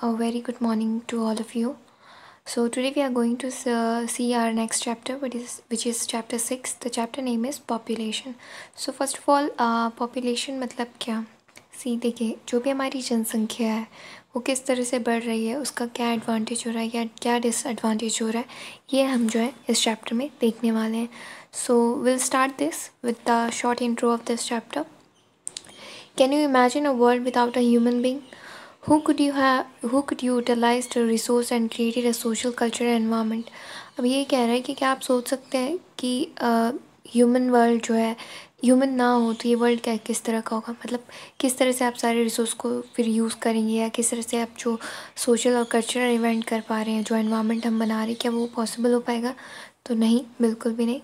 a very good morning to all of you. So today we are going to see our next chapter which is which is chapter 6. The chapter name is population. So first of all uh, population matlab kya सी देखिए जो भी हमारी जनसंख्या है वो किस तरह से बढ़ रही है उसका क्या एडवांटेज हो रहा है या क्या डिसएडवांटेज हो रहा है ये हम जो है इस चैप्टर में देखने वाले हैं so will start this with the short intro of this chapter can you imagine a world without a human being who could you have who could you utilize the resource and create a social cultural environment अब ये कह रहा है कि क्या आप सोच सकते हैं कि ह्यूमन uh, वर्ल्ड जो है ह्यूमन ना हो तो ये वर्ल्ड क्या किस तरह का होगा मतलब किस तरह से आप सारे रिसोर्स को फिर यूज़ करेंगे या किस तरह से आप जो सोशल और कल्चरल इवेंट कर पा रहे हैं जो एनवायरनमेंट हम बना रहे हैं क्या वो पॉसिबल हो पाएगा तो नहीं बिल्कुल भी नहीं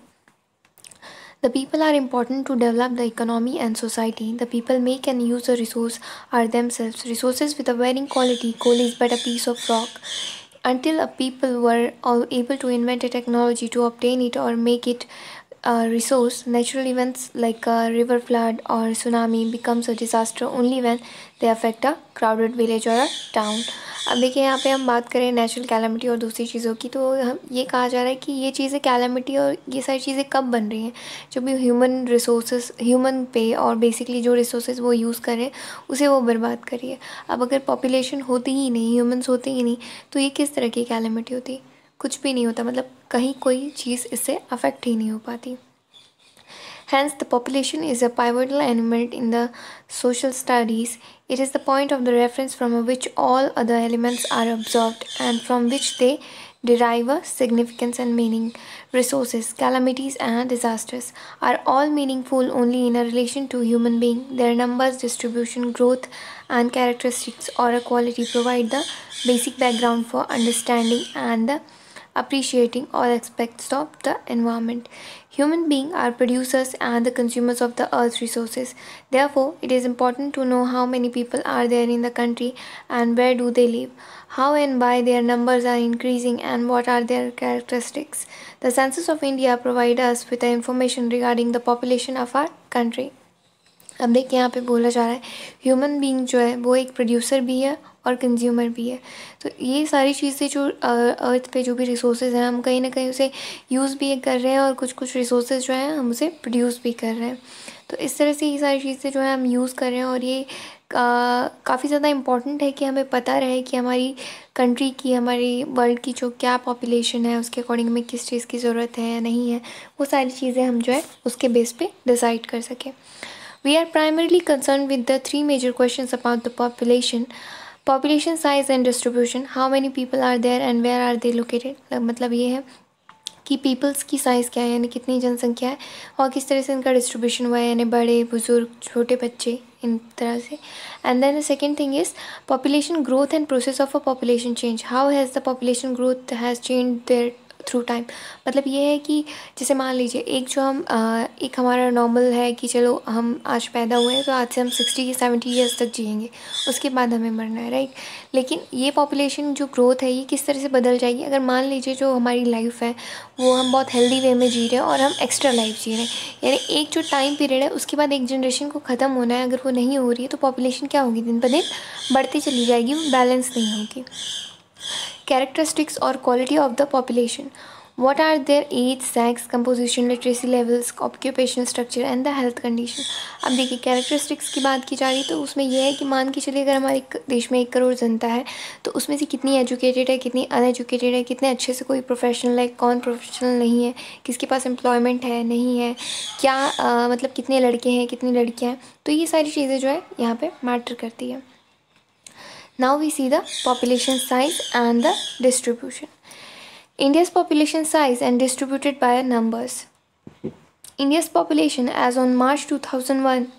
The people are important to develop the economy and society. The people make and use the resource are themselves. Resources with a varying quality, coal is but a piece of rock. Until a people were able to invent a technology to obtain it or make it a resource, natural events like a river flood or tsunami becomes a disaster only when they affect a crowded village or a town. अब देखिए यहाँ पे हम बात करें natural calamity और दूसरी चीज़ों की तो हम ये कहा जा रहा है कि ये चीज़ें कैलामिटी और ये सारी चीज़ें कब बन रही हैं जो भी ह्यूमन रिसोर्स ह्यूमन पे और बेसिकली जो रिसोर्स वो यूज़ करें उसे वो बर्बाद करिए अब अगर पॉपुलेशन होती ही नहीं ह्यूमन्स होते ही नहीं तो ये किस तरह की कैलामिटी होती कुछ भी नहीं होता मतलब कहीं कोई चीज़ इससे अफेक्ट ही नहीं हो पाती Hence, the population is a pivotal element in the social studies. It is the point of the reference from which all other elements are absorbed and from which they derive a significance and meaning. Resources, calamities and disasters are all meaningful only in a relation to human being. Their numbers, distribution, growth and characteristics or a quality provide the basic background for understanding and the appreciating all aspects of the environment. Human beings are producers and the consumers of the earth's resources. Therefore, it is important to know how many people are there in the country and where do they live, how and why their numbers are increasing and what are their characteristics. The Census of India provide us with the information regarding the population of our country. अब देखिए यहाँ पे बोला जा रहा है human being जो है वो एक प्रोड्यूसर भी है और कंज्यूमर भी है तो ये सारी चीज़ें जो अर्थ पे जो भी रिसोर्सेज हैं हम कहीं ना कहीं उसे यूज़ भी कर रहे हैं और कुछ कुछ रिसोर्सेज जो हैं हम उसे प्रोड्यूस भी कर रहे हैं तो इस तरह से ये सारी चीज़ें जो है हम यूज़ कर रहे हैं और ये काफ़ी ज़्यादा इम्पॉर्टेंट है कि हमें पता रहे कि हमारी कंट्री की हमारी वर्ल्ड की जो क्या पॉपुलेशन है उसके अकॉर्डिंग हमें किस चीज़ की ज़रूरत है या नहीं है वो सारी चीज़ें हम जो है उसके बेस पे डिसाइड कर सकें We are primarily concerned with the three major questions about the population population size and distribution how many people are there and where are they located मतलब ये है कि peoples की size क्या है यानी कितनी जनसंख्या है और किस तरह से इनका distribution हुआ है यानी बड़े बुज़ुर्ग छोटे बच्चे इन तरह से And then the second thing is population growth and process of a population change. How has the population growth has changed there? Through time मतलब ये है कि जैसे मान लीजिए एक जो हम एक हमारा नॉर्मल है कि चलो हम आज पैदा हुए हैं तो आज से हम सिक्सटी या सेवेंटी ईयर्स तक जिएंगे उसके बाद हमें मरना है राइट लेकिन ये पॉपुलेशन जो ग्रोथ है ये किस तरह से बदल जाएगी अगर मान लीजिए जो हमारी लाइफ है वो हम बहुत हेल्दी वे में जी रहे हैं और हम एक्स्ट्रा लाइफ जी रहे हैं यानी एक जो टाइम पीरियड है उसके बाद एक जनरेशन को ख़त्म होना है अगर वो नहीं हो रही है तो पॉपुलेशन क्या होगी दिन ब दिन बढ़ती चली जाएगी वो बैलेंस नहीं होगी characteristics or quality of the population what are their age sex composition literacy levels occupational structure and the health condition अब देखिए characteristics की बात की जा रही है तो उसमें यह है कि मान के चलिए अगर हमारे देश में एक करोड़ जनता है तो उसमें से कितनी एजुकेटेड है कितनी अनएजुकेटेड है कितने अच्छे से कोई प्रोफेशनल है कौन प्रोफेशनल नहीं है किसके पास एम्प्लॉयमेंट है नहीं है क्या आ, मतलब कितने लड़के हैं कितनी लड़कियाँ हैं तो ये सारी चीज़ें जो है यहाँ पर मैटर करती है Now we see the population size and the distribution. India's population size and distributed by numbers. India's population as on March 2001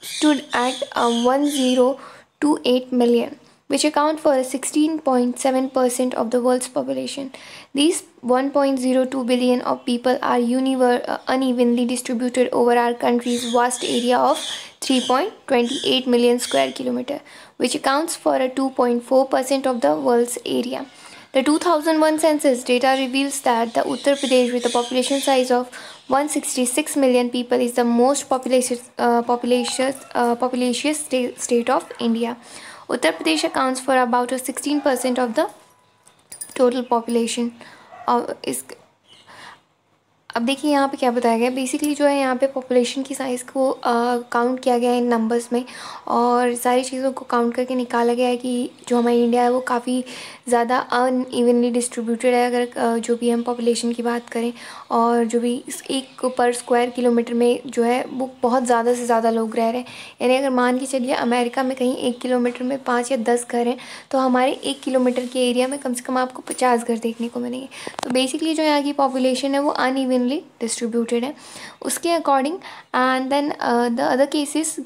stood at uh, 1028 million which account for 16.7% of the world's population. These 1.02 billion of people are uh, unevenly distributed over our country's vast area of 3.28 million square kilometer which accounts for a 2.4% of the world's area. The 2001 census data reveals that the Uttar Pradesh with a population size of 166 million people is the most populous, uh, populous, uh, populous state, state of India. Uttar Pradesh accounts for about 16% of the total population uh, is अब देखिए यहाँ पे क्या बताया गया basically जो है यहाँ पे पॉपुलेशन की साइज़ को काउंट किया गया है इन नंबर्स में और सारी चीज़ों को काउंट करके निकाला गया है कि जो हमारी इंडिया है वो काफ़ी ज़्यादा अन इवनली डिस्ट्रीब्यूटेड है अगर आ, जो भी हम पॉपुलेशन की बात करें और जो भी इस एक पर स्क्वायर किलोमीटर में जो है वो बहुत ज़्यादा से ज़्यादा लोग रह रहे हैं यानी अगर मान के चलिए अमेरिका में कहीं एक किलोमीटर में पाँच या दस घर हैं तो हमारे एक किलोमीटर के एरिया में कम से कम आपको पचास घर देखने को मिलेंगे तो बेसिकली जो यहाँ की पॉपुलेशन है वो अनइवनली डिस्ट्रीब्यूटेड है उसके according and then the other cases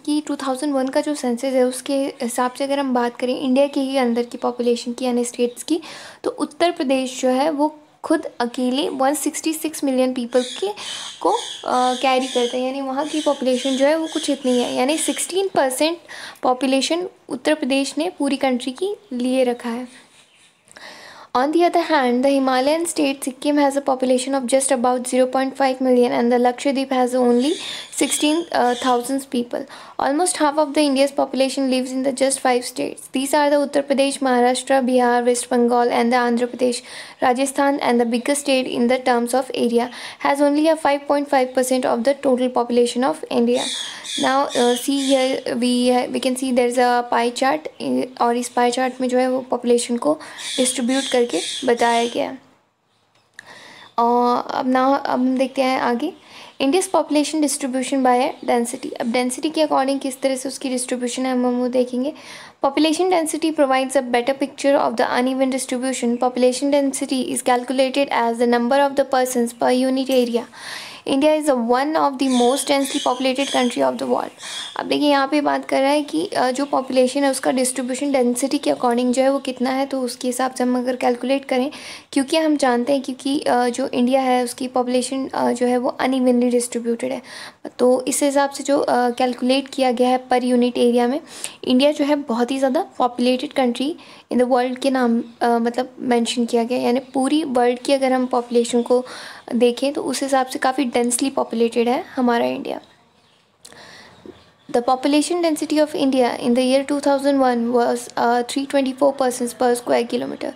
thousand one का जो सेंसेस है उसके हिसाब से अगर हम बात करें इंडिया के ही अंदर की पॉपुलेशन की यानी स्टेट्स की तो उत्तर प्रदेश जो है वो खुद अकेले 166 मिलियन पीपल के को कैरी करते हैं यानी वहाँ की पॉपुलेशन जो है वो कुछ इतनी है यानी 16 परसेंट पॉपुलेशन उत्तर प्रदेश ने पूरी कंट्री की लिए रखा है On the other hand, the Himalayan state Sikkim has a population of just about 0.5 million and the Lakshadweep has only 16,000 uh, people. Almost half of the India's population lives in the just five states. These are the Uttar Pradesh, Maharashtra, Bihar, West Bengal and the Andhra Pradesh. Rajasthan and the biggest state in the terms of area has only a 5.5% of the total population of India. Now uh, see here we we can see there is a pie chart in, और pie chart में population को distribute करके बताया गया और अब ना अब हम देखते हैं आगे India's population distribution by density अब डेंसिटी के अकॉर्डिंग किस तरह से उसकी डिस्ट्रीब्यूशन है हम हम वो देखेंगे population density provides a better picture of the uneven distribution population density is calculated as the number of the person per unit area India is one of the most densely populated country of the world अब देखिए यहाँ पे बात कर रहा है कि जो पॉपुलेशन है उसका डिस्ट्रीब्यूशन डेंसिटी के अकॉर्डिंग जो है वो कितना है तो उसके हिसाब से हम अगर कैलकुलेट करें क्योंकि हम जानते हैं क्योंकि जो इंडिया है उसकी पॉपुलेशन जो है वो अनइवनली डिस्ट्रीब्यूटेड है तो इस हिसाब से जो कैलकुलेट किया गया है पर यूनिट एरिया में इंडिया जो है बहुत ही ज़्यादा populated country in the world के नाम मतलब मैंशन किया गया यानी पूरी वर्ल्ड की अगर हम पॉपुलेशन को देखें तो उस हिसाब से काफ़ी Densely populated है हमारा India The population density of India in the year 2001 was uh, 324 persons per square kilometer.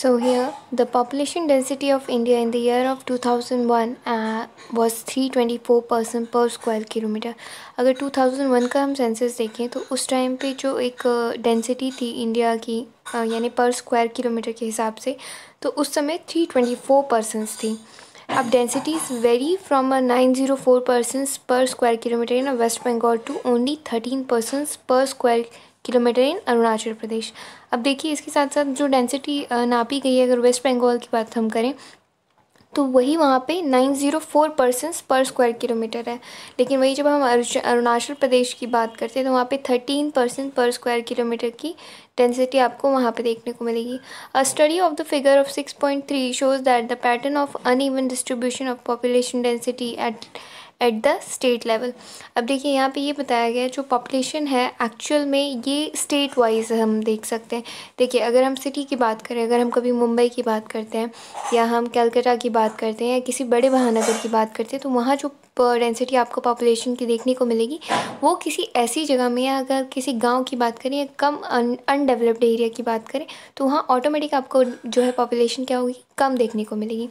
So here the population density of India in the year of 2001 uh, was 324 person per square kilometre अगर 2001 का हम census देखें तो उस time पे जो एक density uh, थी इंडिया की uh, यानी पर स्क्वायर किलोमीटर के हिसाब से तो उस समय 324 persons थी अब densities vary from a four persons per square kilometre in West Bengal to only thirteen persons per square kilometre in Arunachal Pradesh अब देखिए इसके साथ साथ जो डेंसिटी नापी गई है अगर वेस्ट बंगाल की बात हम करें तो वही वहाँ पे four persons per square kilometre है लेकिन वही जब हम अरुणाचल प्रदेश की बात करते हैं तो वहाँ पे thirteen percent per square kilometre की डेंसिटी आपको वहाँ पे देखने को मिलेगी a study of the figure of six point three shows that the pattern of अन distribution of population density at at the state level अब देखिए यहाँ पे ये बताया गया है जो पॉपुलेशन है एक्चुअल में ये स्टेट वाइज हम देख सकते हैं देखिए अगर हम सिटी की बात करें अगर हम कभी मुंबई की बात करते हैं या हम कैलकाटा की बात करते हैं या किसी बड़े महानगर की बात करते हैं तो वहाँ जो डेंसिटी आपको पॉपुलेशन की देखने को मिलेगी वो किसी ऐसी जगह में या अगर किसी गाँव की बात करें या कम अनडेवलप्ड एरिया की बात करें तो वहाँ ऑटोमेटिक आपको जो है पॉपुलेशन क्या होगी कम देखने को मिलेगी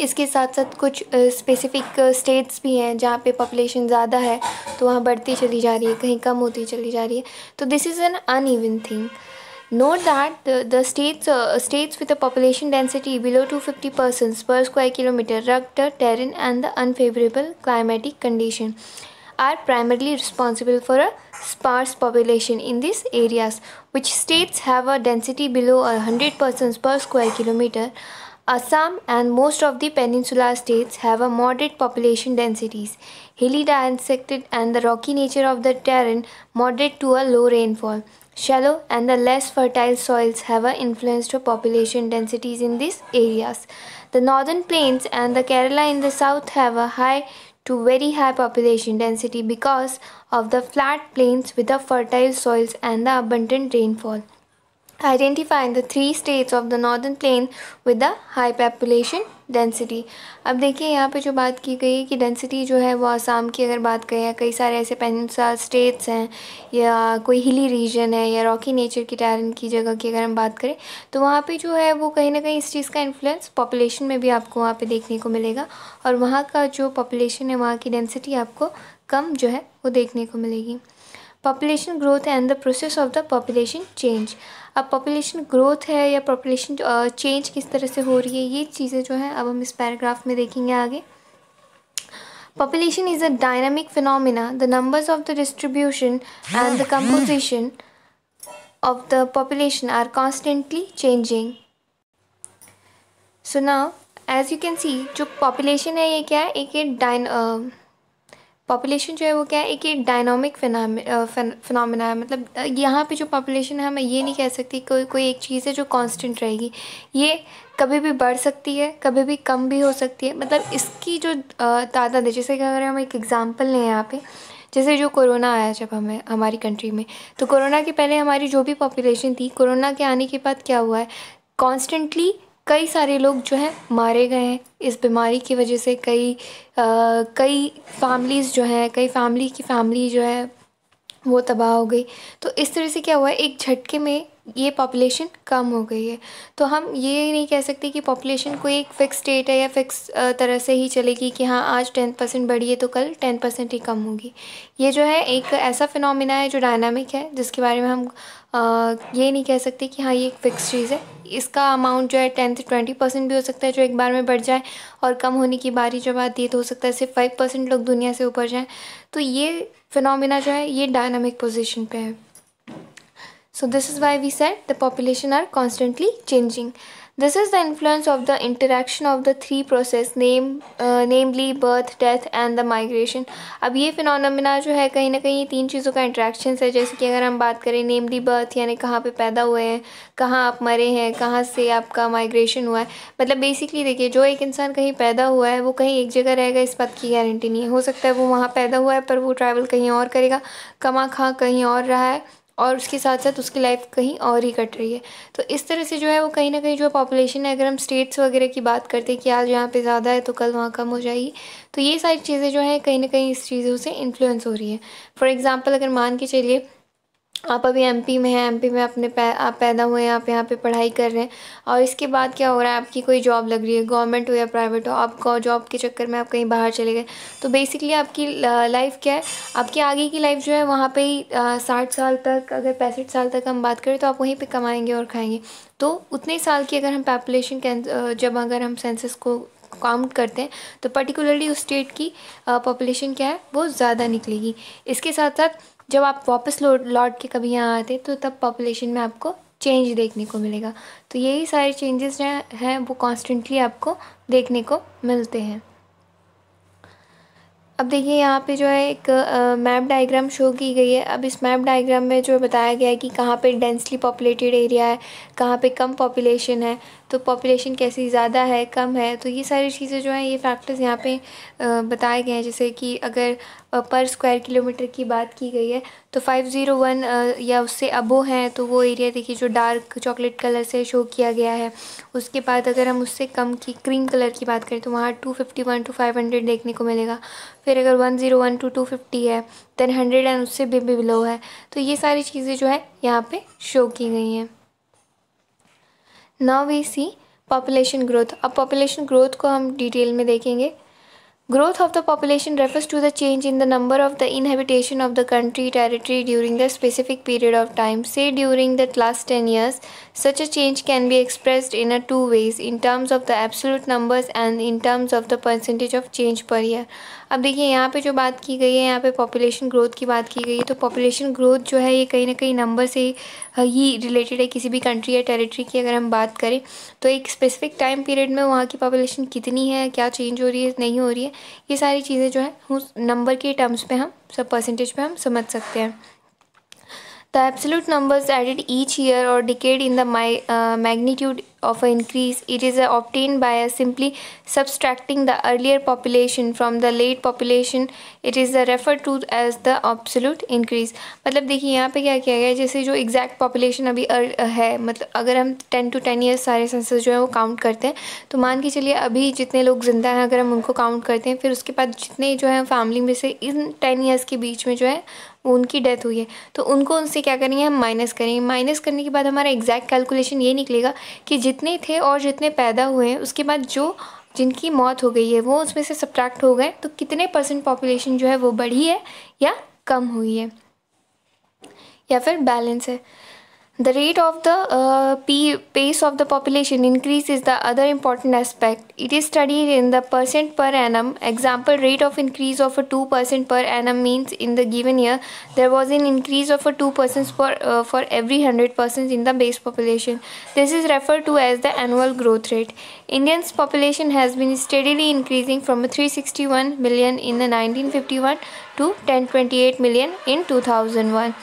इसके साथ साथ कुछ स्पेसिफिक स्टेट्स भी हैं जहाँ पे पॉपुलेशन ज़्यादा है तो वहाँ बढ़ती चली जा रही है कहीं कम होती चली जा रही है तो this is an uneven thing note that the states states with the population density below two fifty percent per square kilometre the terrain and the unfavourable climatic condition are primarily responsible for a sparse population in this areas which states have a density below a hundred percent per square kilometre Assam and most of the peninsular states have a moderate population densities, hilly dissected and the rocky nature of the terrain moderate to a low rainfall. Shallow and the less fertile soils have an influence to population densities in these areas. The northern plains and the Kerala in the south have a high to very high population density because of the flat plains with the fertile soils and the abundant rainfall. Identifying the three states of the northern plain with the high population density अब देखिए यहाँ पे जो बात की गई है कि डेंसिटी जो है वो आसाम की अगर बात करें या कई सारे ऐसे पेनसा स्टेट्स हैं या कोई हिली रीजन है या रॉकी नेचर की टैरन की जगह की अगर हम बात करें तो वहाँ पे जो है वो कहीं ना कहीं इस चीज़ का इन्फ्लुएंस पॉपुलेशन में भी आपको वहाँ पे देखने को मिलेगा और वहाँ का जो पॉपुलेशन है वहाँ की डेंसिटी आपको कम जो है वो देखने को मिलेगी population growth and the process of the population change अब पॉपुलेशन ग्रोथ है या पॉपुलेशन चेंज किस तरह से हो रही है ये चीज़ें जो हैं अब हम इस पैराग्राफ में देखेंगे आगे population is a dynamic phenomena the numbers of the distribution and the composition of the population are constantly changing सुना एज यू कैन सी जो पॉपुलेशन है ये क्या है एक डाइन पॉपुलेशन जो है वो क्या है एक एक डायनामिक फिनमिना uh, है मतलब uh, यहाँ पे जो पॉपुलेशन है मैं ये नहीं कह सकती कोई कोई एक चीज़ है जो कांस्टेंट रहेगी ये कभी भी बढ़ सकती है कभी भी कम भी हो सकती है मतलब इसकी जो uh, तादाद है जैसे कि अगर हम एक एग्ज़ाम्पल लें यहाँ पे जैसे जो कोरोना आया जब हमें हमारी कंट्री में तो कोरोना के पहले हमारी जो भी पॉपुलेशन थी कोरोना के आने के बाद क्या हुआ है कॉन्स्टेंटली कई सारे लोग जो है मारे गए हैं इस बीमारी की वजह से कई आ, कई फैमिलीज़ जो हैं कई फैमिली की फैमिली जो है वो तबाह हो गई तो इस तरह से क्या हुआ एक झटके में ये पॉपुलेशन कम हो गई है तो हम ये नहीं कह सकते कि पॉपुलेशन कोई एक फिक्स डेट है या फिक्स तरह से ही चलेगी कि हाँ आज टेन परसेंट बढ़ी है तो कल टेन परसेंट ही कम होगी ये जो है एक ऐसा फिनोमिना है जो डायनामिक है जिसके बारे में हम ये नहीं कह सकते कि हाँ ये एक फ़िक्स चीज़ है इसका अमाउंट जो है टेन से ट्वेंटी परसेंट भी हो सकता है जो एक बार में बढ़ जाए और कम होने की बारी जब आती है तो हो सकता है सिर्फ फाइव परसेंट लोग दुनिया से ऊपर जाएँ तो ये फिनोमिना जो है ये डायनामिक पोजिशन पे है so this is why we set the population are constantly changing This is the influence of the interaction of the three process name uh, namely birth, death and the migration. अब ये phenomena जो है कहीं ना कहीं ये तीन चीज़ों का इंट्रैक्शन है जैसे कि अगर हम बात करें नेमली बर्थ यानी कहाँ पे पैदा हुए हैं कहाँ आप मरे हैं कहाँ से आपका माइग्रेशन हुआ है मतलब बेसिकली देखिए जो एक इंसान कहीं पैदा हुआ है वो कहीं एक जगह रहेगा इस बात की गारंटी नहीं है हो सकता है वो वहाँ पैदा हुआ है पर वो ट्रैवल कहीं और करेगा कमा खा कहीं और रहा है और उसके साथ साथ उसकी लाइफ कहीं और ही कट रही है तो इस तरह से जो है वो कहीं ना कहीं जो पॉपुलेशन है अगर हम स्टेट्स वगैरह की बात करते हैं कि आज यहाँ पे ज़्यादा है तो कल वहाँ कम हो जाएगी तो ये सारी चीज़ें जो है कहीं ना कहीं इस चीज़ों से इन्फ्लुएंस हो रही है फॉर एग्ज़ाम्पल अगर मान के चलिए आप अभी एमपी में हैं एमपी में अपने पै, आप पैदा हुए हैं आप यहाँ पे पढ़ाई कर रहे हैं और इसके बाद क्या हो रहा है आपकी कोई जॉब लग रही है गवर्नमेंट हो या प्राइवेट हो आप जॉब के चक्कर में आप कहीं बाहर चले गए तो बेसिकली आपकी लाइफ क्या है आपकी आगे की लाइफ जो है वहाँ पे ही साठ साल तक अगर पैंसठ साल तक हम बात करें तो आप वहीं पर कमाएँगे और खाएँगे तो उतने साल की अगर हम पॉपुलेशन जब अगर हम सेंसस को काउंट करते हैं तो पर्टिकुलरली उस स्टेट की पॉपुलेशन क्या है वो ज़्यादा निकलेगी इसके साथ साथ जब आप वापस लौट लौट के कभी यहाँ आते तो तब पॉपुलेशन में आपको चेंज देखने को मिलेगा तो यही सारे चेंजेस हैं वो कॉन्स्टेंटली आपको देखने को मिलते हैं अब देखिए यहाँ पे जो है एक मैप डायग्राम शो की गई है अब इस मैप डायग्राम में जो बताया गया है कि कहाँ पे डेंसली पॉपुलेटेड एरिया है कहाँ पे कम पॉपुलेशन है तो पॉपुलेशन कैसी ज़्यादा है कम है तो ये सारी चीज़ें जो हैं ये फैक्टर्स यहाँ पे बताए गए हैं जैसे कि अगर पर स्क्वायर किलोमीटर की बात की गई है तो 501 या उससे अबो हैं तो वो एरिया देखिए जो डार्क चॉकलेट कलर से शो किया गया है उसके बाद अगर हम उससे कम की क्रीम कलर की बात करें तो वहाँ टू टू फाइव देखने को मिलेगा फिर अगर वन टू टू है देन हंड्रेड एंड उससे भी बिलो है तो ये सारी चीज़ें जो है यहाँ पर शो की गई हैं now we see population growth अब पॉपुलेशन ग्रोथ को हम डिटेल में देखेंगे growth of the population refers to the change in the number of the inhabitation of the country territory during the specific period of time से during the last ten years such a change can be express in a two ways in terms of the absolute numbers and in terms of the percentage of change per year अब देखिए यहाँ पे जो बात की गई है यहाँ पे पॉपुलेशन ग्रोथ की बात की गई है तो पॉपुलेशन ग्रोथ जो है ये कहीं ना कहीं नंबर से ही रिलेटेड है किसी भी कंट्री या टेरिटरी की अगर हम बात करें तो एक स्पेसिफिक टाइम पीरियड में वहाँ की पॉपुलेशन कितनी है क्या चेंज हो रही है नहीं हो रही है ये सारी चीज़ें जो है उस नंबर के टर्म्स पर हम सब परसेंटेज पर हम समझ सकते हैं The absolute numbers added each year or decade in the my, uh, magnitude of an increase, it is uh, obtained by uh, simply subtracting the earlier population from the late population. It is uh, referred to as the absolute increase. मतलब देखिए यहाँ पे क्या किया गया है जैसे जो exact population अभी है मतलब अगर हम 10 to 10 years सारे census जो हैं वो count करते हैं तो मान के चलिए अभी जितने लोग ज़िंदा हैं अगर हम उनको count करते हैं फिर उसके बाद जितने जो हैं family में से इन 10 years के बीच में जो है उनकी डेथ हुई है तो उनको उनसे क्या करेंगे हम माइनस करेंगे माइनस करने के बाद हमारा एग्जैक्ट कैलकुलेशन ये निकलेगा कि जितने थे और जितने पैदा हुए हैं उसके बाद जो जिनकी मौत हो गई है वो उसमें से सब्ट्रैक्ट हो गए तो कितने परसेंट पॉपुलेशन जो है वो बढ़ी है या कम हुई है या फिर बैलेंस है The rate of the uh, pace of the population increase is the other important aspect. It is studied in the percent per annum. Example, rate of increase of a 2% per annum means in the given year there was an increase of a 2% per, uh, for every 100 persons in the base population. This is referred to as the annual growth rate. Indians population has been steadily increasing from 361 million in the 1951 to 1028 million in 2001.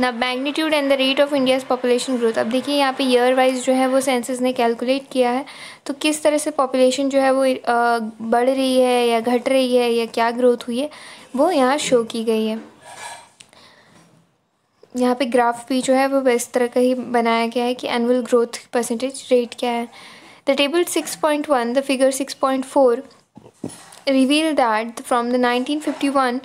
ना magnitude and the rate of India's population growth अब देखिए यहाँ पे year wise जो है वो census ने calculate किया है तो किस तरह से पॉपुलेशन जो है वो बढ़ रही है या घट रही है या क्या ग्रोथ हुई है वो यहाँ शो की गई है यहाँ पे ग्राफ भी जो है वो इस तरह का ही बनाया गया है कि एनुअल ग्रोथ परसेंटेज रेट क्या है the table six point one the figure six point four reveal that from the nineteen fifty one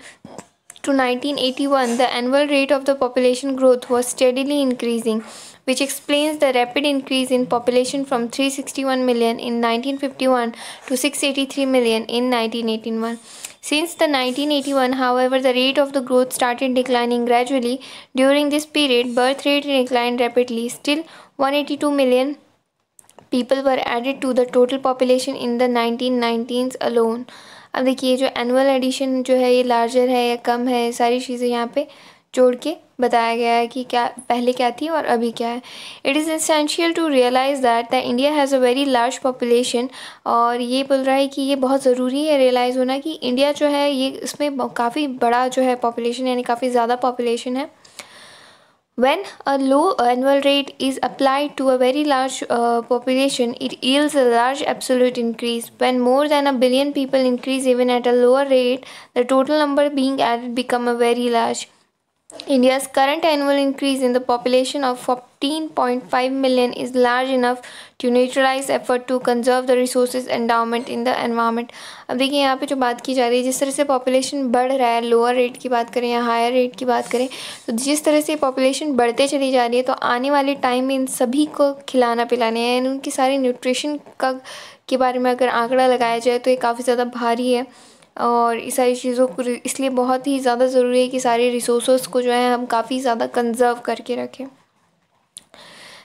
to 1981, the annual rate of the population growth was steadily increasing, which explains the rapid increase in population from 361 million in 1951 to 683 million in 1981. Since the 1981, however, the rate of the growth started declining gradually. During this period, birth rate declined rapidly. Still, 182 million people were added to the total population in the 1990s alone. अब देखिए जो annual addition जो है ये larger है या कम है सारी चीज़ें यहाँ पे जोड़ के बताया गया है कि क्या पहले क्या थी और अभी क्या है it is essential to realise that the India has a very large population और ये बोल रहा है कि ये बहुत ज़रूरी है रियलाइज़ होना कि इंडिया जो है ये इसमें काफ़ी बड़ा जो है पॉपुलेशन यानी काफ़ी ज़्यादा पॉपुलेशन है When a low annual rate is applied to a very large uh, population, it yields a large absolute increase. When more than a billion people increase even at a lower rate, the total number being added become a very large. India's current annual increase in the population of 15.5 million is large enough to neutralize effort to conserve the resources endowment in the environment अब देखिए यहाँ पे जो बात की जा रही है जिस तरह से पॉपुलेशन बढ़ रहा है लोअर रेट की बात करें या हायर रेट की बात करें तो जिस तरह से पॉपुलेशन बढ़ते चली जा रही है तो आने वाले टाइम में इन सभी को खिलाना पिलाना है यानी उनकी सारी न्यूट्रिशन का के बारे में अगर आंकड़ा लगाया जाए तो ये काफ़ी ज़्यादा भारी है और इस सारी चीज़ों को इसलिए बहुत ही ज़्यादा ज़रूरी है कि सारे रिसोर्स को जो है हम काफ़ी ज़्यादा कंजर्व करके रखें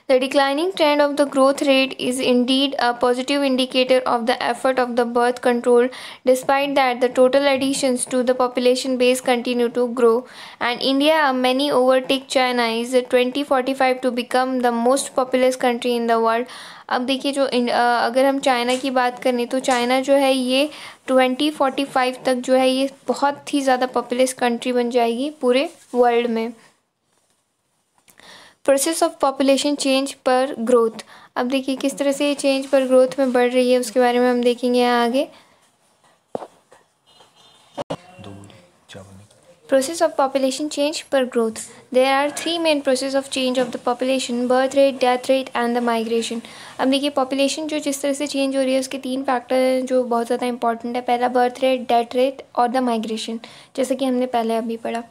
The declining trend of the growth rate is indeed a positive indicator of the effort of the birth control. Despite that, the total additions to the population base continue to grow, and India a many overtake China is 2045 to become the most populous country in the world. अब देखिए जो इन, आ, अगर हम China की बात करें तो China जो है ये 2045 तक जो है ये बहुत ही ज़्यादा पॉपुलस कंट्री बन जाएगी पूरे वर्ल्ड में प्रोसेस ऑफ पॉपुलेशन चेंज पर ग्रोथ अब देखिए किस तरह से ये चेंज पर ग्रोथ में बढ़ रही है उसके बारे में हम देखेंगे आगे प्रोसेस ऑफ पॉपुलेशन चेंज पर growth there are three main process of change of the population birth rate death rate and the migration अब देखिए पॉपुलेशन जो जिस तरह से चेंज हो रही है उसके तीन फैक्टर हैं जो बहुत ज़्यादा इंपॉर्टेंट है पहला बर्थ रेट डेथ रेट और द माइग्रेशन जैसे कि हमने पहले अभी पढ़ा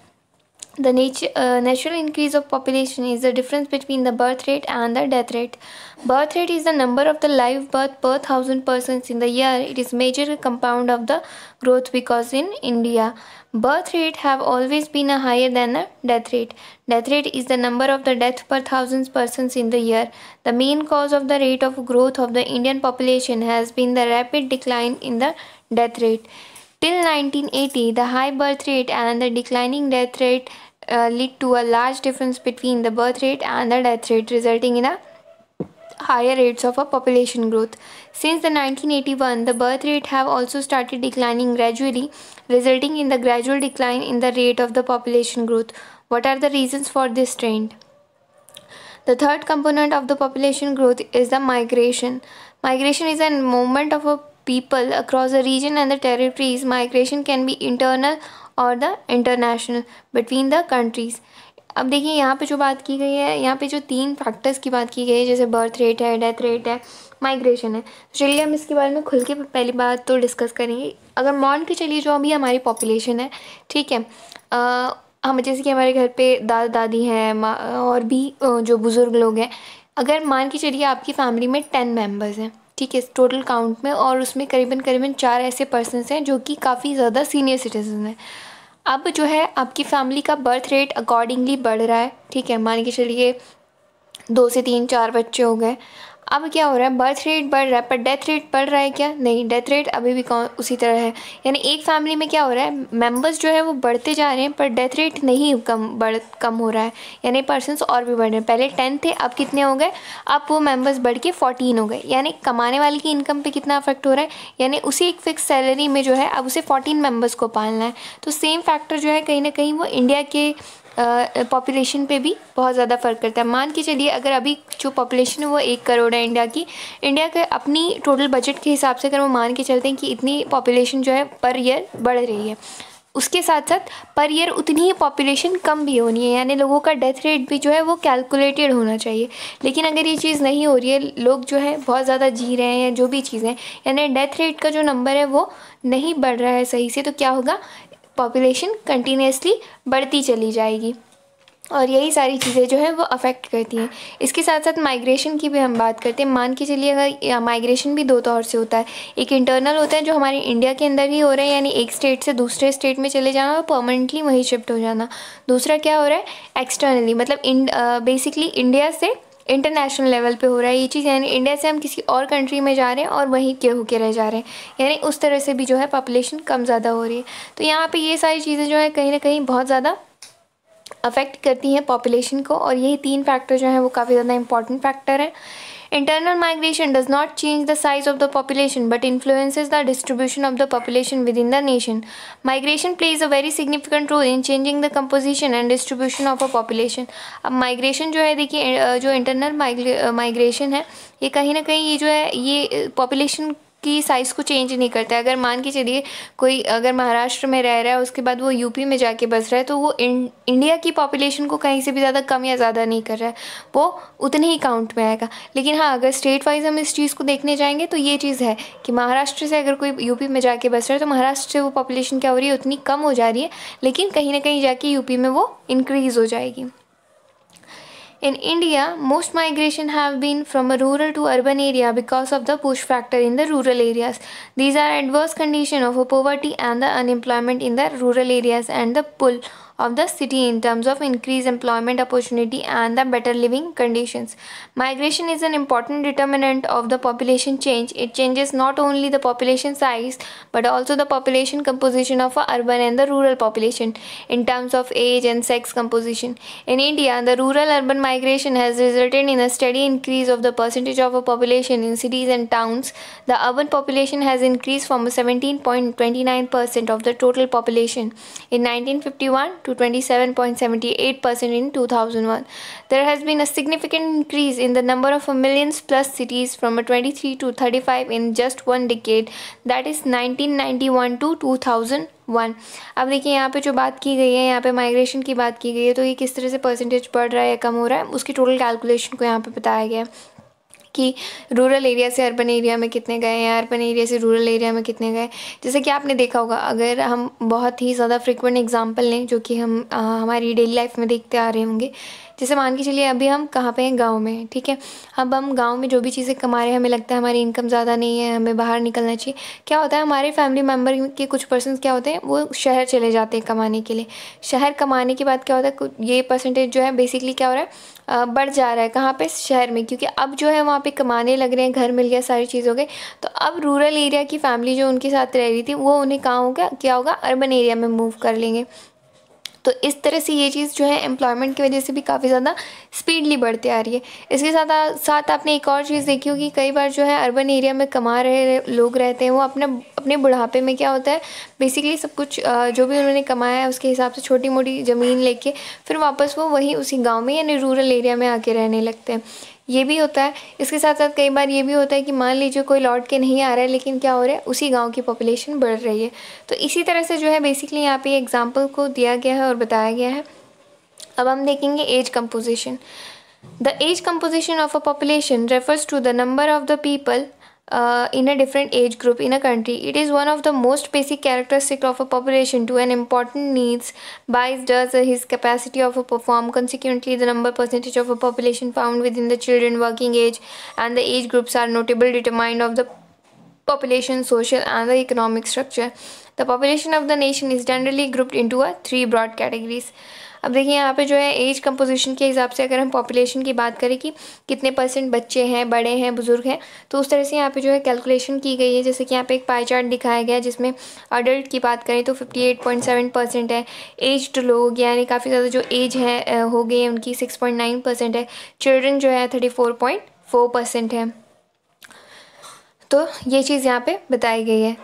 The nature uh, natural increase of population is the difference between the birth rate and the death rate. Birth rate is the number of the live birth per thousand persons in the year. It is major compound of the growth because in India, birth rate have always been a uh, higher than the death rate. Death rate is the number of the death per thousand persons in the year. The main cause of the rate of growth of the Indian population has been the rapid decline in the death rate. Till 1980, the high birth rate and the declining death rate uh, lead to a large difference between the birth rate and the death rate, resulting in a higher rates of a population growth. Since the 1981, the birth rate have also started declining gradually, resulting in the gradual decline in the rate of the population growth. What are the reasons for this trend? The third component of the population growth is the migration. Migration is a movement of a people across the region and the territories, migration can be internal और the international between the countries अब देखिए यहाँ पे जो बात की गई है यहाँ पे जो तीन फैक्टर्स की बात की गई है जैसे बर्थ रेट है डेथ रेट है माइग्रेशन है तो चलिए हम इसके बारे में खुल के पहली बात तो डिस्कस करेंगे अगर मान के चलिए जो अभी हमारी पॉपुलेशन है ठीक है आ, हम जैसे कि हमारे घर पे दादा दादी हैं और भी जो बुज़ुर्ग लोग हैं अगर मान के चलिए आपकी फैमिली में टेन मेम्बर्स हैं ठीक है टोटल काउंट में और उसमें करीबन करीबन चार ऐसे पर्सनस हैं जो कि काफ़ी ज़्यादा सीनियर सिटीज़न हैं अब जो है आपकी फैमिली का बर्थ रेट अकॉर्डिंगली बढ़ रहा है ठीक है मान के चलिए दो से तीन चार बच्चे हो गए अब क्या हो रहा है बर्थ रेट बढ़ रहा है पर डेथ रेट बढ़ रहा है क्या नहीं डेथ रेट अभी भी कौन उसी तरह है यानी एक फैमिली में क्या हो रहा है मेंबर्स जो है वो बढ़ते जा रहे हैं पर डेथ रेट नहीं कम बढ़ कम हो रहा है यानी पर्सनस और भी बढ़ रहे हैं पहले टेन थे अब कितने हो गए अब वो मेम्बर्स बढ़ के फोर्टीन हो गए यानी कमाने वाले की इनकम पर कितना अफेक्ट हो रहा है यानी उसी एक फिक्स सैलरी में जो है अब उसे फोर्टीन मेम्बर्स को पालना है तो सेम फैक्टर जो है कहीं ना कहीं वो इंडिया के पॉपुलेशन पे भी बहुत ज़्यादा फ़र्क करता है मान के चलिए अगर अभी जो पॉपुलेशन है वो एक करोड़ है इंडिया की इंडिया के अपनी टोटल बजट के हिसाब से अगर वो मान के चलते हैं कि इतनी पॉपुलेशन जो है पर ईयर बढ़ रही है उसके साथ साथ पर ईयर उतनी ही पॉपुलेशन कम भी होनी है यानी लोगों का डेथ रेट भी जो है वो कैलकुलेटेड होना चाहिए लेकिन अगर ये चीज़ नहीं हो रही है लोग जो है बहुत ज़्यादा जी रहे हैं या जो भी चीज़ें यानी डेथ रेट का जो नंबर है वो नहीं बढ़ रहा है सही से तो क्या होगा पॉपुलेशन कंटिन्यूसली बढ़ती चली जाएगी और यही सारी चीज़ें जो है वो अफेक्ट करती हैं इसके साथ साथ माइग्रेशन की भी हम बात करते हैं मान के चलिए अगर माइग्रेशन भी दो तौर से होता है एक इंटरनल होता है जो हमारे इंडिया के अंदर ही हो रहा है यानी एक स्टेट से दूसरे स्टेट में चले जाना और परमानेंटली वहीं शिफ्ट हो जाना दूसरा क्या हो रहा है एक्सटर्नली मतलब इंड बेसिकली इंडिया से इंटरनेशनल लेवल पे हो रहा है ये चीज़ यानी इंडिया से हम किसी और कंट्री में जा रहे हैं और वहीं के होके रह जा रहे हैं यानी उस तरह से भी जो है पॉपुलेशन कम ज़्यादा हो रही है तो यहाँ पे ये सारी चीज़ें जो है कहीं ना कहीं बहुत ज़्यादा अफेक्ट करती हैं पॉपुलेशन को और यही तीन फैक्टर जो हैं वो काफ़ी ज़्यादा इंपॉर्टेंट फैक्टर हैं Internal migration does not change the size of the population but influences the distribution of the population within the nation. Migration plays a very significant role in changing the composition and distribution of a population. अब migration जो है देखिए जो internal migration है ये कहीं ना कहीं ये जो है ये population की साइज़ को चेंज नहीं करता है अगर मान के चलिए कोई अगर महाराष्ट्र में रह रहा है उसके बाद वो यूपी में जाके बस रहा है तो वो इंडिया की पॉपुलेशन को कहीं से भी ज़्यादा कम या ज़्यादा नहीं कर रहा है वो उतने ही काउंट में आएगा लेकिन हाँ अगर स्टेट वाइज हम इस चीज़ को देखने जाएंगे तो ये चीज़ है कि महाराष्ट्र से अगर कोई यूपी में जाके बस रहा है तो महाराष्ट्र से वो पॉपुलेशन क्या हो रही है उतनी कम हो जा रही है लेकिन कहीं ना कहीं जाके यूपी में वो इंक्रीज़ हो जाएगी In India, most migration have been from a rural to urban area because of the push factor in the rural areas. These are adverse condition of poverty and the unemployment in the rural areas and the pull of the city in terms of increased employment opportunity and the better living conditions. Migration is an important determinant of the population change. It changes not only the population size but also the population composition of a urban and the rural population in terms of age and sex composition. In India, the rural-urban migration has resulted in a steady increase of the percentage of a population in cities and towns. The urban population has increased from 17.29% of the total population in 1951 to 27.78 percent in 2001. There has been a significant increase in the number of millions plus cities from a 23 to 35 in just one decade that is 1991 to 2000 one अब देखिए यहाँ पे जो बात की गई है यहाँ पे माइग्रेशन की बात की गई है तो ये किस तरह से परसेंटेज बढ़ रहा है या कम हो रहा है उसकी टोटल कैलकुलेशन को यहाँ पे बताया गया है कि रूरल एरिया से अर्बन एरिया में कितने गए या अर्बन एरिया से रूरल एरिया में कितने गए जैसे कि आपने देखा होगा अगर हम बहुत ही ज़्यादा फ्रिक्वेंट एग्जाम्पल लें जो कि हम आ, हमारी डेली लाइफ में देखते आ रहे होंगे जैसे मान के चलिए अभी हम कहाँ पे हैं गांव में ठीक है अब हम गांव में जो भी चीज़ें कमा रहे हैं हमें लगता है हमारी इनकम ज़्यादा नहीं है हमें बाहर निकलना चाहिए क्या होता है हमारे फैमिली मेम्बर के कुछ पर्सन क्या होते हैं वो शहर चले जाते हैं कमाने के लिए शहर कमाने के बाद क्या होता है ये परसेंटेज जो है बेसिकली क्या हो रहा है बढ़ जा रहा है कहाँ पे शहर में क्योंकि अब जो है वहाँ पे कमाने लग रहे हैं घर मिल गया सारी चीज़ हो गई तो अब रूरल एरिया की फैमिली जो उनके साथ रह रही थी वो उन्हें कहाँ होगा क्या होगा अर्बन एरिया में मूव कर लेंगे तो इस तरह से ये चीज़ जो है एम्प्लॉयमेंट की वजह से भी काफ़ी ज़्यादा स्पीडली बढ़ती आ रही है इसके साथ आ, साथ आपने एक और चीज़ देखी होगी कई बार जो है अर्बन एरिया में कमा रहे लोग रहते हैं वो अपने अपने बुढ़ापे में क्या होता है बेसिकली सब कुछ जो भी उन्होंने कमाया है उसके हिसाब से छोटी मोटी ज़मीन लेके फिर वापस वो वहीं उसी गाँव में यानी रूरल एरिया में आके रहने लगते हैं ये भी होता है इसके साथ साथ कई बार ये भी होता है कि मान लीजिए कोई लौट के नहीं आ रहा है लेकिन क्या हो रहा है उसी गांव की पॉपुलेशन बढ़ रही है तो इसी तरह से जो है बेसिकली यहाँ पे एग्जाम्पल को दिया गया है और बताया गया है अब हम देखेंगे age composition the age composition of a population refers to the number of the people uh, in a different age group in a country. It is one of the most basic characteristic of a population to an important needs by does uh, his capacity of a uh, perform. Consequently, the number percentage of a population found within the children working age and the age groups are notable determined of the population, social and the economic structure. The population of the nation is generally grouped into a uh, three broad categories. अब देखिए यहाँ पे जो है as composition के हिसाब से अगर हम पॉपुलेशन की बात करें कि कितने परसेंट बच्चे हैं बड़े हैं बुज़ुर्ग हैं तो उस तरह से यहाँ पे जो है कैलकुलेशन की गई है जैसे कि यहाँ पे एक पाई चार्ट दिखाया गया है जिसमें अडल्ट की बात करें तो फिफ्टी परसेंट है एज्ड लोग यानी काफ़ी ज़्यादा जो एज है हो गई है उनकी सिक्स परसेंट है चिल्ड्रन जो है थर्टी परसेंट है तो ये चीज़ यहाँ पर बताई गई है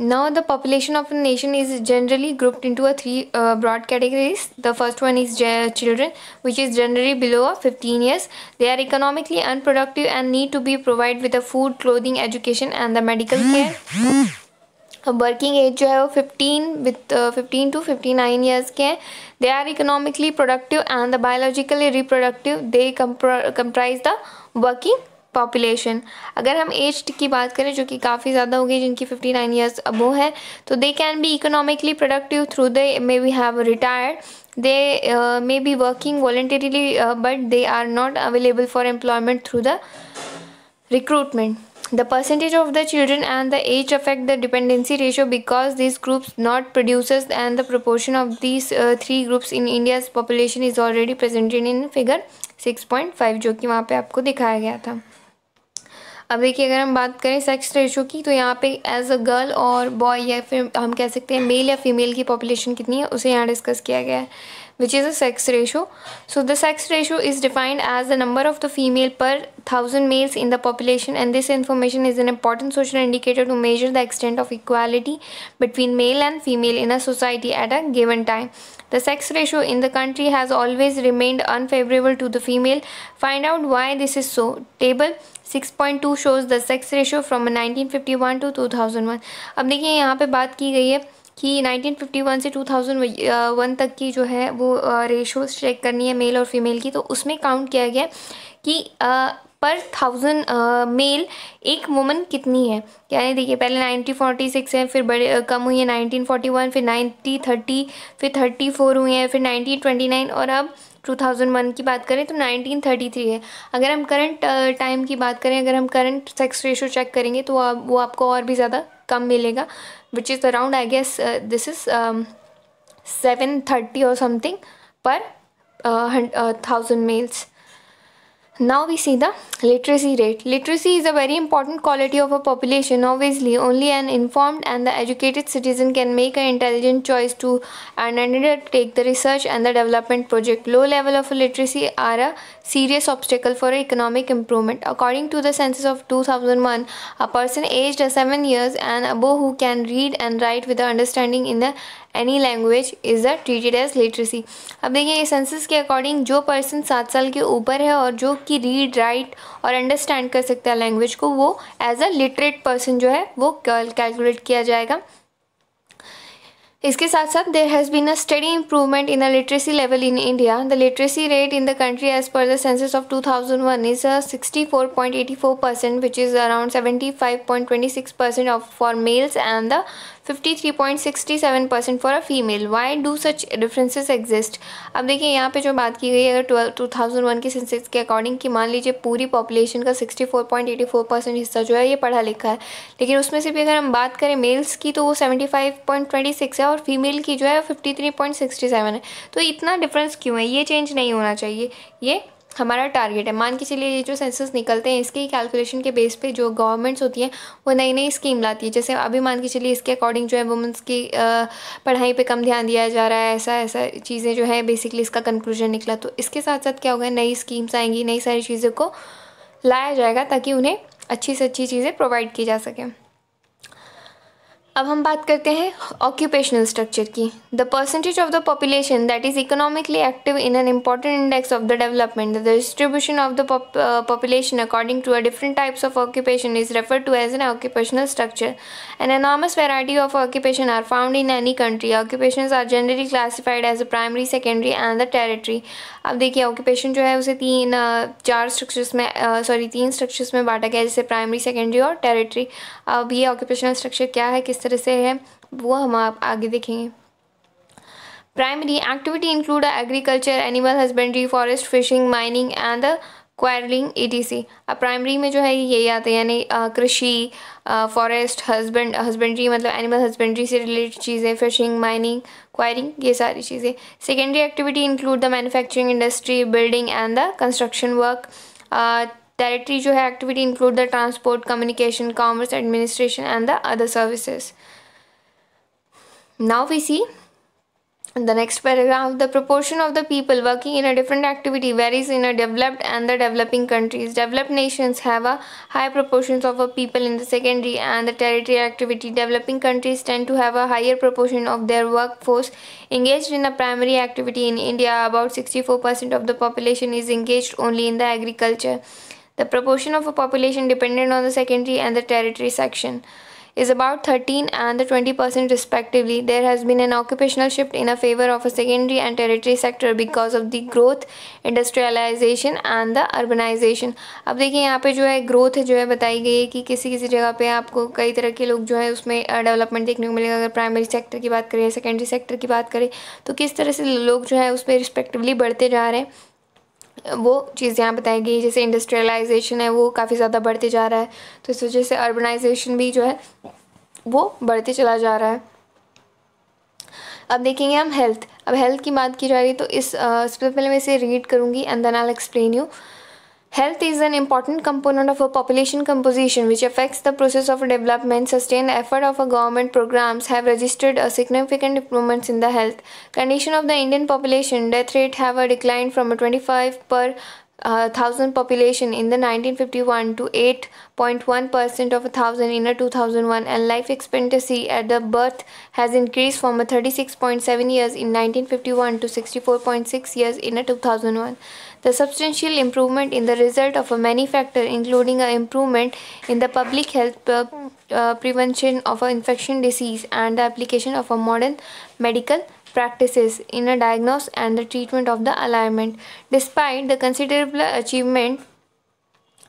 Now the population of a nation is generally grouped into a three uh, broad categories. The first one is children which is generally below 15 years. They are economically unproductive and need to be provided with the food, clothing, education and the medical care. A working age है वो 15 with uh, 15 to 59 years के हैं they are economically productive and the biologically reproductive they comprise the comprise the working. Population अगर हम aged की बात करें जो कि काफ़ी ज़्यादा हो गई जिनकी 59 नाइन ईयर्स अबो है तो they can be economically productive through they may we have retired they may be working voluntarily but they are not available for employment through the recruitment the percentage of the children and the age affect the dependency ratio because these groups not producers and the proportion of these uh, three groups in india's population is already presented in figure 6.5 जो कि वहाँ पे आपको दिखाया गया था अब देखिए अगर हम बात करें सेक्स रेशो की तो यहाँ पे एज अ गर्ल और बॉय या फिर हम कह सकते हैं मेल या फीमेल की पॉपुलेशन कितनी है उसे यहाँ डिस्कस किया गया है which is a sex ratio so the sex ratio is defined as the number of the female per thousand males in the population and this information is an important social indicator to measure the extent of equality between male and female in a society at a given time The sex ratio in the country has always remained unfavorable to the female. Find out why this is so. Table 6.2 shows the sex ratio from 1951 to 2001. ab dekhiye yahan pe baat ki gayi hai कि 1951 से 2001 तक की जो है वो ratios check करनी है mail और फीमेल की तो उसमें काउंट किया गया कि पर थाउजेंड मेल एक वुमन कितनी है क्या नहीं देखिए पहले फोर्टी सिक्स है फिर बड़े uh, कम हुई है वन फिर नाइन्टी थर्टी फिर थर्टी फोर हुई हैं फिर नाइनटीन ट्वेंटी नाइन और अब टू थाउजेंड वन की बात करें तो नाइनटीन थर्टी थ्री है अगर हम करंट टाइम की बात करें अगर हम करंट सेक्स रेशो चेक करेंगे तो आप वो आपको और भी ज़्यादा कम मिलेगा which is around I guess this is seven thirty और something per thousand males Now we see the literacy rate. Literacy is a very important quality of a population. Obviously, only an informed and the educated citizen can make an intelligent choice to and undertake the research and the development project. Low level of literacy are a serious obstacle for economic improvement. According to the census of 2001, a person aged 7 years and above who can read and write with the understanding in the any language is a treated as literacy अब देखिए census के according जो person सात साल के ऊपर है और जो कि रीड राइट और अंडरस्टैंड कर सकता है लैंग्वेज को वो एज अ लिटरेट पर्सन जो है वो कैलकुलेट किया जाएगा इसके साथ साथ there has been a study improvement in the literacy level in India the literacy rate in the country as per the census of 2001 is 64.84 percent which is around 75.26 percent of for males and the 53.67 percent for a female why do such differences exist अब देखिए यहाँ पे जो बात की गई अगर twelve two thousand one के सेंसेस के अकॉर्डिंग कि मान लीजिए पूरी पॉपुलेशन का 64.84 परसेंट हिस्सा जो है ये पढ़ा लिखा है लेकिन उसमें से भी अगर हम बात करें मेल्स की तो वो 75.26 है और फीमेल की जो है 53.67 है तो इतना डिफरेंस क्यों है ये चेंज नहीं होना चाहिए ये हमारा टारगेट है मान के चलिए ये जो सेंसस निकलते हैं इसके कैलकुलेशन के बेस पे जो गवर्नमेंट्स होती हैं वो नई नई स्कीम लाती है जैसे अभी मान के चलिए इसके अकॉर्डिंग जो है वुमेंस की पढ़ाई पर कम ध्यान दिया जा रहा है ऐसा ऐसा चीज़ें जो है बेसिकली इसका कंक्लूजन निकला तो इसके साथ साथ क्या होगा नई स्कीम्स आएंगी नई सारी चीज़ों को लाया जाएगा ताकि उन्हें अच्छी से अच्छी चीज़ें प्रोवाइड की जा सकें अब हम बात करते हैं ऑक्यूपेशनल स्ट्रक्चर की the percentage of the population that is economically active in an important index of the development the distribution of the population according to a different types of occupation is refer to as an occupational structure an enormous variety of occupation are found in any country occupation are generally classified as a primary secondary and the territory अब देखिए occupation जो है उसे तीन चार structures में sorry तीन structures में बांटा गया जैसे प्राइमरी सेकेंडरी और टेरिटरी अब ये ऑक्यूपेशनल स्ट्रक्चर क्या है किस तरह से है वो हम आप आगे देखेंगे primary activity include agriculture animal husbandry forest fishing mining and the quarrying ई अब प्राइमरी में जो है यही आते हैं यानी कृषि फॉरेस्ट हस्बेंड हस्बेंड्री मतलब एनिमल हस्बेंड्री से रिलेटेड चीज़ें फिशिंग माइनिंग वायरिंग ये सारी चीज़ें secondary activity include the manufacturing industry building and the construction work territory जो है activity include the transport communication commerce administration and the other services now we see the next paragraph, the proportion of the people working in a different activity varies in a developed and the developing countries. Developed nations have a high proportion of a people in the secondary and the tertiary activity. Developing countries tend to have a higher proportion of their workforce engaged in the primary activity. In India, about 64% of the population is engaged only in the agriculture. The proportion of a population dependent on the secondary and the tertiary section. is about 13 and the 20% percent respectively. There has been an occupational shift in a favor of a secondary and territory sector because of the growth, industrialization and the urbanization. अब देखिए यहाँ पे जो है growth है जो है बताई गई है कि किसी किसी जगह पे आपको कई तरह के लोग जो है उसमें development देखने को मिलेगा अगर primary sector की बात करें secondary sector की बात करें तो किस तरह से लोग जो है उसमें respectively बढ़ते जा रहे हैं वो चीज़ यहाँ बताई गई जैसे इंडस्ट्रियलाइजेशन है वो काफ़ी ज़्यादा बढ़ते जा रहा है तो इस वजह से अर्बनाइजेशन भी जो है वो बढ़ते चला जा रहा है अब देखेंगे हम हेल्थ अब हेल्थ की बात की जा रही है तो इस सबसे पहले मैं इसे रीड करूँगी and then I explain you Health is an important component of a population composition which affects the process of development. Sustained effort of government programs have registered a significant improvements in the health condition of the Indian population. Death rate have a declined from 25 per uh, thousand population in the 1951 to 8.1 percent of a thousand in a 2001 and life expectancy at the birth has increased from 36.7 years in 1951 to 64.6 years in a 2001 the substantial improvement in the result of a many factor including an improvement in the public health uh, uh prevention of an infection disease and the application of a modern medical practices in a diagnosis and the treatment of the alignment. Despite the considerable achievement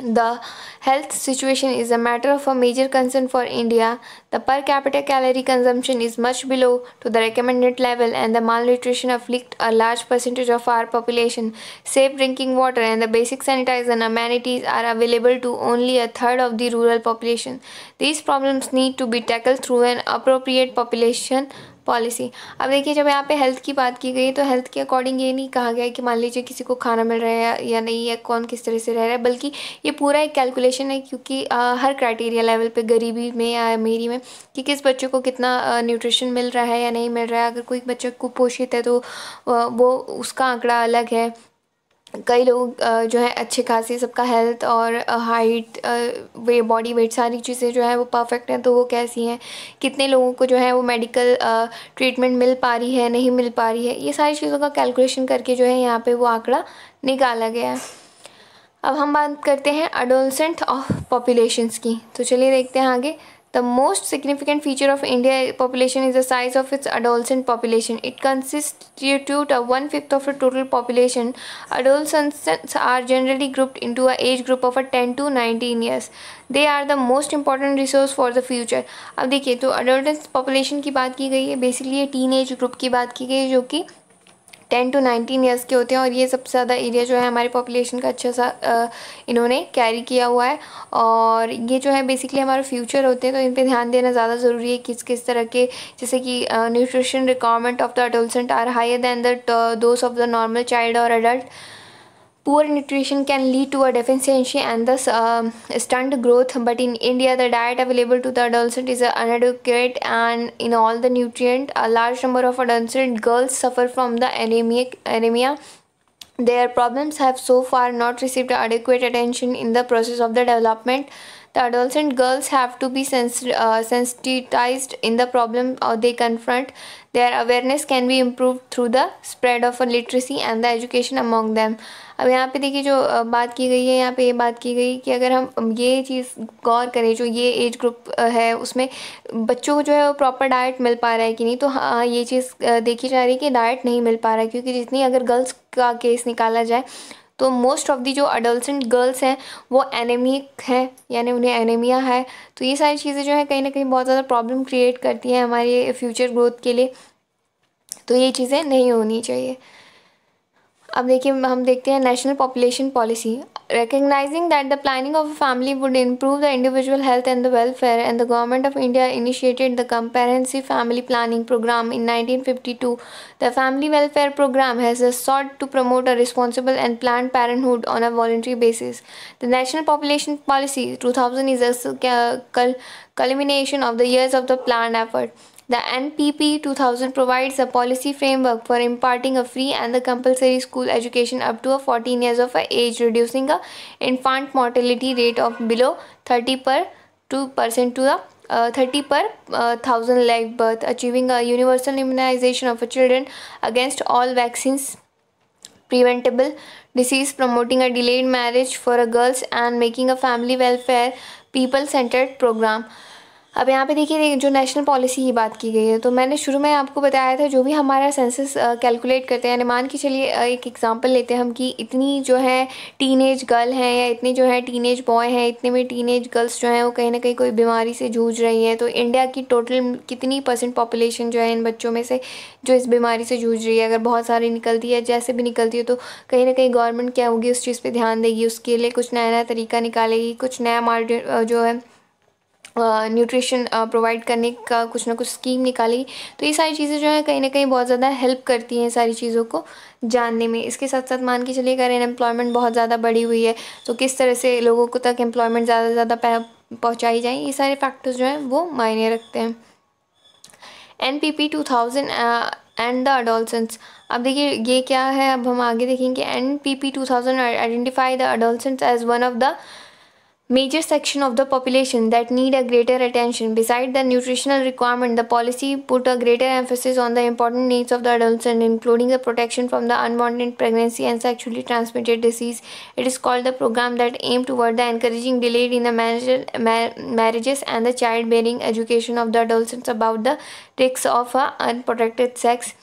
the health situation is a matter of a major concern for India. The per capita calorie consumption is much below to the recommended level and the malnutrition afflicts a large percentage of our population. Safe drinking water and the basic sanitization amenities are available to only a third of the rural population. These problems need to be tackled through an appropriate population policy अब देखिए जब यहाँ पे health की बात की गई तो हेल्थ के अकॉर्डिंग ये नहीं कहा गया कि मान लीजिए किसी को खाना मिल रहा है या नहीं या कौन किस तरह से रह रहा है बल्कि ये पूरा एक कैलकुलेशन है क्योंकि आ, हर क्राइटेरिया लेवल पे गरीबी में या अमीरी में कि किस बच्चे को कितना न्यूट्रिशन मिल रहा है या नहीं मिल रहा है अगर कोई बच्चा कुपोषित है तो वो उसका आंकड़ा अलग है कई लोग जो है अच्छे खासे सबका हेल्थ और हाइट वे बॉडी वेट सारी चीज़ें जो है वो परफेक्ट हैं तो वो कैसी हैं कितने लोगों को जो है वो मेडिकल ट्रीटमेंट मिल पा रही है नहीं मिल पा रही है ये सारी चीज़ों का कैलकुलेशन करके जो है यहाँ पे वो आंकड़ा निकाला गया है अब हम बात करते हैं अडोलसेंट ऑफ पॉपुलेशंस की तो चलिए देखते हैं आगे The most significant feature of India population is the size of its adolescent population. It constitutes a one-fifth of the total population. Adolescents are generally grouped into an age group of 10 to 19 years. They are the most important resource for the future. अब देखिए तो adolescent population की बात की गई है basically ये teen age की बात की गई है जो कि टेन टू नाइनटीन ईयर्स के होते हैं और ये सबसे ज़्यादा एरिया जो है हमारे पॉपुलेशन का अच्छा सा इन्होंने कैरी किया हुआ है और ये जो है बेसिकली हमारा फ्यूचर होते हैं तो इन पर ध्यान देना ज़्यादा ज़रूरी है किस किस तरह के जैसे कि nutrition requirement of the adolescent are higher than the those of the normal child और adult Poor nutrition can lead to a deficiency and thus um, stunt growth. But in India, the diet available to the adolescent is inadequate and in all the nutrient. A large number of adolescent girls suffer from the anemic, anemia. Their problems have so far not received adequate attention in the process of the development. The adolescent girls have to be sens uh, sensitized in the problem uh, they confront. Their awareness can be improved through the spread of literacy and the education among them. अब यहाँ पे देखिए जो बात की गई है यहाँ पे ये बात की गई कि अगर हम ये चीज़ गौर करें जो ये एज ग्रुप है उसमें बच्चों को जो है वो प्रॉपर डाइट मिल पा रहा है कि नहीं तो हाँ, हाँ ये चीज़ देखी जा रही है कि डाइट नहीं मिल पा रहा है क्योंकि जितनी अगर गर्ल्स का केस निकाला जाए तो मोस्ट ऑफ़ दी जो अडल्सेंट गर्ल्स हैं वो एनेमिक हैं यानी उन्हें एनेमिया है तो ये सारी चीज़ें जो है कहीं ना कहीं बहुत ज़्यादा प्रॉब्लम क्रिएट करती हैं हमारे फ्यूचर ग्रोथ के लिए तो ये चीज़ें नहीं होनी चाहिए अब देखिए हम देखते हैं national population policy recognising that the planning of family would improve the individual health and the welfare and the government of India initiated the comprehensive family planning programme in 1952 the family welfare programme has sought to promote a responsible and plan parenthood on a voluntary basis the national population policy two thousand is culmination of the years of the plan effort The NPP 2000 provides a policy framework for imparting a free and the compulsory school education up to 14 years of age, reducing the infant mortality rate of below 30 per 2% to the uh, 30 per uh, 1000 live birth, achieving a universal immunization of children against all vaccines, preventable disease, promoting a delayed marriage for girls, and making a family welfare people centered program. अब यहाँ पे देखिए जो national policy की बात की गई है तो मैंने शुरू में आपको बताया था जो भी हमारा सेंसस कैलकुलेट करते हैं यानी मान के चलिए एक एग्जांपल लेते हैं हम कि इतनी जो है टीनेज गर्ल हैं या इतनी जो है टीनेज बॉय हैं इतने में टीनेज गर्ल्स जो हैं वो कहीं ना कहीं कोई बीमारी से जूझ रही हैं तो इंडिया की टोटल कितनी परसेंट पॉपुलेशन जो है इन बच्चों में से जो इस बीमारी से जूझ रही है अगर बहुत सारी निकलती है जैसे भी निकलती है तो कहीं ना कहीं गवर्नमेंट क्या होगी उस चीज़ पर ध्यान देगी उसके लिए कुछ नया नया तरीका निकालेगी कुछ नया मार्ड जो है न्यूट्रिशन प्रोवाइड करने का कुछ ना कुछ स्कीम निकाली तो ये सारी चीज़ें जो है कहीं ना कहीं बहुत ज़्यादा हेल्प करती हैं सारी चीज़ों को जानने में इसके साथ साथ मान के चलिए अगर अनएम्प्लॉयमेंट बहुत ज़्यादा बढ़ी हुई है तो किस तरह से लोगों को तक एम्प्लॉयमेंट ज़्यादा से ज़्यादा पहुँचाई जाए ये सारे फैक्टर्स जो हैं वो मायने रखते हैं N P P two thousand and the adolescents अब देखिए ये क्या है अब हम आगे देखेंगे N P P two thousand identify the adolescents as one of the Major section of the population that need a greater attention. Beside the nutritional requirement, the policy put a greater emphasis on the important needs of the adults and including the protection from the unwanted pregnancy and sexually transmitted disease. It is called the program that aimed toward the encouraging delayed in the marriages and the childbearing education of the adolescents about the risks of unprotected sex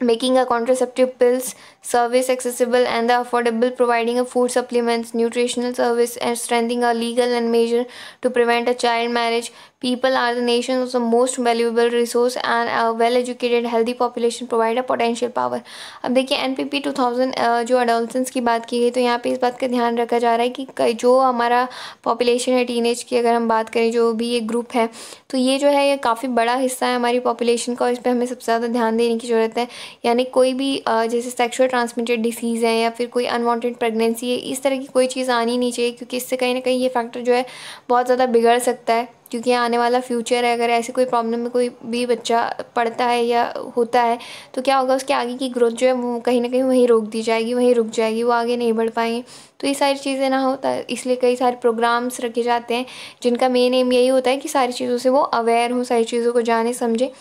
making a contraceptive pills service accessible and the affordable providing of food supplements nutritional service and strengthening a legal and measure to prevent a child marriage people are the nation's most valuable resource and a well educated healthy population provide a potential power ab dekhiye npp 2000 uh, jo thousand ki baat ki gayi to yahan pe is baat ka dhyan rakha ja raha hai ki है कि जो हमारा population है teenage की अगर हम बात करें जो भी ये ग्रुप है तो ये जो है ये काफ़ी बड़ा हिस्सा है हमारी पॉपुलेशन का और इस पर हमें सबसे ज़्यादा ध्यान देने की ज़रूरत है यानी कोई भी जैसे सेक्शुअल ट्रांसमिटेड डिसीज़ है या फिर कोई अनवांटेड प्रेगनेंसी है इस तरह की कोई चीज़ आनी नहीं चाहिए क्योंकि इससे कहीं ना कहीं ये फैक्टर जो है बहुत ज़्यादा बिगड़ सकता है क्योंकि आने वाला फ्यूचर है अगर ऐसी कोई प्रॉब्लम में कोई भी बच्चा पड़ता है या होता है तो क्या होगा उसके आगे की ग्रोथ जो है वो कहीं ना कहीं वहीं रोक दी जाएगी वहीं रुक जाएगी वो आगे नहीं बढ़ पाएंगे तो ये सारी चीज़ें ना होता है इसलिए कई सारे प्रोग्राम्स रखे जाते हैं जिनका मेन एम यही होता है कि सारी चीज़ों से वो अवेयर हो सारी चीज़ों को जाने समझे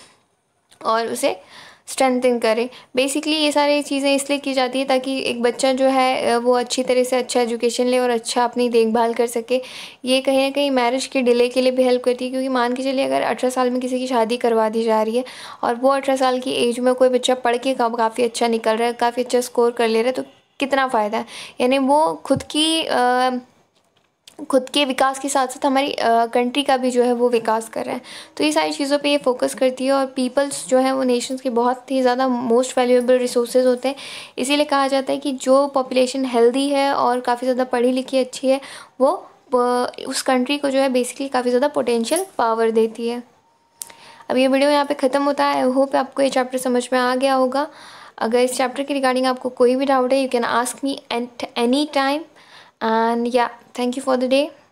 और उसे स्ट्रेंथन करें बेसिकली ये सारी चीज़ें इसलिए की जाती है ताकि एक बच्चा जो है वो अच्छी तरह से अच्छा एजुकेशन ले और अच्छा अपनी देखभाल कर सके ये कहीं ना कहीं मैरिज के डिले के लिए भी हेल्प करती है क्योंकि मान के चलिए अगर अठारह साल में किसी की शादी करवा दी जा रही है और वो अठारह साल की एज में कोई बच्चा पढ़ के काफ़ी अच्छा निकल रहा है काफ़ी अच्छा स्कोर कर ले रहा है तो कितना फ़ायदा है यानी वो खुद की आ, खुद के विकास के साथ साथ हमारी कंट्री का भी जो है वो विकास कर रहे हैं तो ये सारी चीज़ों पे ये फोकस करती है और पीपल्स जो है वो नेशंस के बहुत ही ज़्यादा मोस्ट वैल्यूएबल रिसोर्सेज होते हैं इसीलिए कहा जाता है कि जो पॉपुलेशन हेल्दी है और काफ़ी ज़्यादा पढ़ी लिखी अच्छी है वो उस कंट्री को जो है बेसिकली काफ़ी ज़्यादा पोटेंशियल पावर देती है अब ये वीडियो यहाँ पर ख़त्म होता है आई होप आपको ये चैप्टर समझ में आ गया होगा अगर इस चैप्टर के रिगार्डिंग आपको कोई भी डाउट है you can ask me at any time and या Thank you for the day.